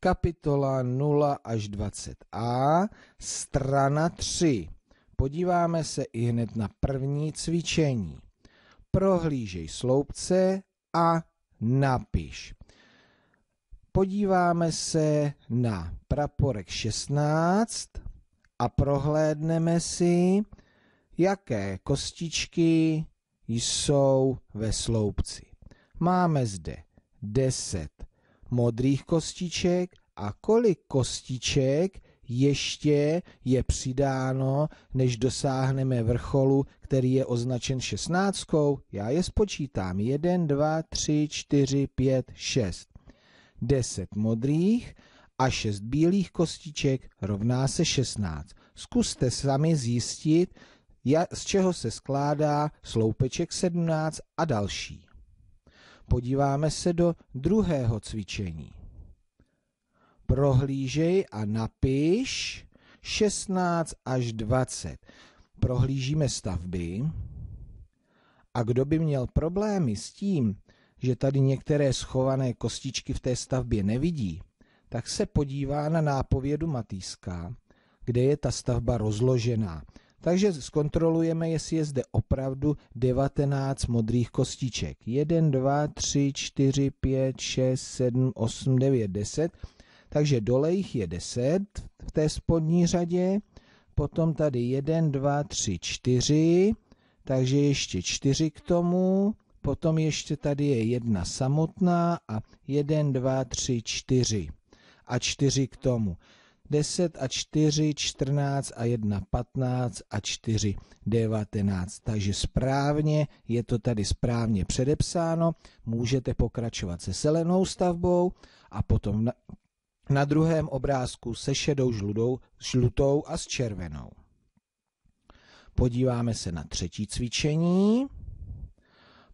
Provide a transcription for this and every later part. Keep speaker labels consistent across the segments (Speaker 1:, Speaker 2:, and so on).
Speaker 1: kapitola 0 až 20a, strana 3. Podíváme se i hned na první cvičení. Prohlížej sloupce a napiš. Podíváme se na praporek 16 a prohlédneme si, jaké kostičky jsou ve sloupci. Máme zde 10 modrých kostiček a kolik kostiček ještě je přidáno, než dosáhneme vrcholu, který je označen šestnáctkou. Já je spočítám. 1, 2, 3, 4, 5, 6. 10 modrých a 6 bílých kostiček rovná se 16. Zkuste sami zjistit, z čeho se skládá sloupeček 17 a další. Podíváme se do druhého cvičení. Prohlížej a napiš 16 až 20. Prohlížíme stavby. A kdo by měl problémy s tím, že tady některé schované kostičky v té stavbě nevidí, tak se podívá na nápovědu Matýska, kde je ta stavba rozložená. Takže zkontrolujeme, jestli je zde opravdu 19 modrých kostiček. 1, 2, 3, 4, 5, 6, 7, 8, 9, 10. Takže dole jich je 10 v té spodní řadě. Potom tady 1, 2, 3, 4. Takže ještě 4 k tomu. Potom ještě tady je jedna samotná a 1, 2, 3, 4 a 4 k tomu. 10 a 4, 14 a 1, 15 a 4, 19. Takže správně, je to tady správně předepsáno, můžete pokračovat se zelenou stavbou a potom na, na druhém obrázku se šedou, žludou, žlutou a s červenou. Podíváme se na třetí cvičení.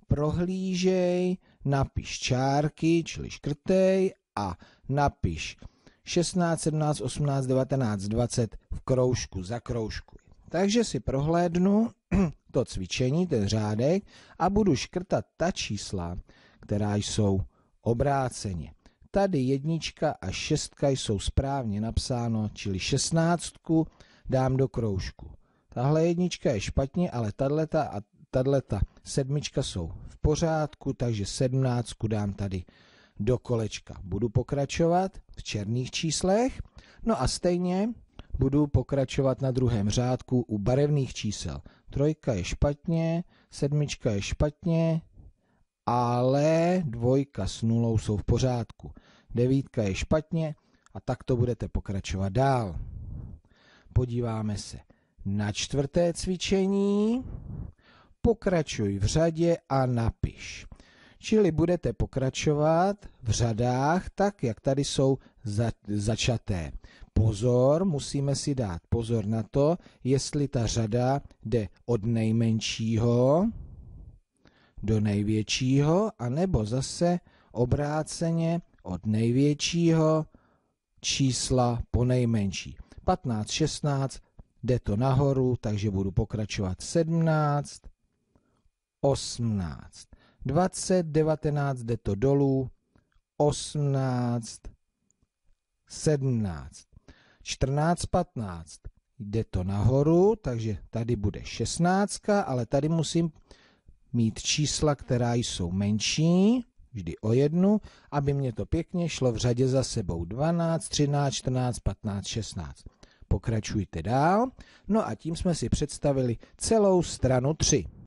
Speaker 1: Prohlížej, napiš čárky, čili škrtej a napiš 16, 17, 18, 19, 20 v kroužku, za kroužku. Takže si prohlédnu to cvičení, ten řádek a budu škrtat ta čísla, která jsou obráceně. Tady jednička a šestka jsou správně napsáno, čili šestnáctku dám do kroužku. Tahle jednička je špatně, ale tato a tato sedmička jsou v pořádku, takže sedmnáctku dám tady do kolečka. Budu pokračovat v černých číslech, no a stejně budu pokračovat na druhém řádku u barevných čísel. Trojka je špatně, sedmička je špatně, ale dvojka s nulou jsou v pořádku. Devítka je špatně a tak to budete pokračovat dál. Podíváme se na čtvrté cvičení. Pokračuj v řadě a napiš. Čili budete pokračovat v řadách tak, jak tady jsou za, začaté. Pozor, musíme si dát pozor na to, jestli ta řada jde od nejmenšího do největšího, anebo zase obráceně od největšího čísla po nejmenší. 15, 16, jde to nahoru, takže budu pokračovat 17, 18. 20, 19 jde to dolů, 18, 17, 14, 15 jde to nahoru, takže tady bude 16, ale tady musím mít čísla, která jsou menší, vždy o jednu, aby mě to pěkně šlo v řadě za sebou 12, 13, 14, 15, 16. Pokračujte dál. No a tím jsme si představili celou stranu 3.